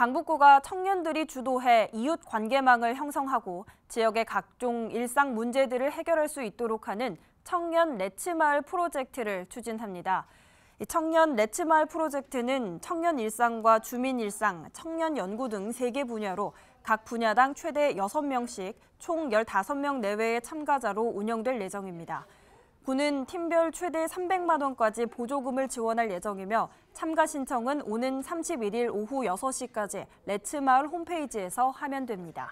강북구가 청년들이 주도해 이웃 관계망을 형성하고 지역의 각종 일상 문제들을 해결할 수 있도록 하는 청년 레츠마을 프로젝트를 추진합니다. 청년 레츠마을 프로젝트는 청년 일상과 주민 일상, 청년 연구 등 3개 분야로 각 분야당 최대 6명씩 총 15명 내외의 참가자로 운영될 예정입니다. 군은 팀별 최대 300만 원까지 보조금을 지원할 예정이며 참가 신청은 오는 31일 오후 6시까지 레츠마을 홈페이지에서 하면 됩니다.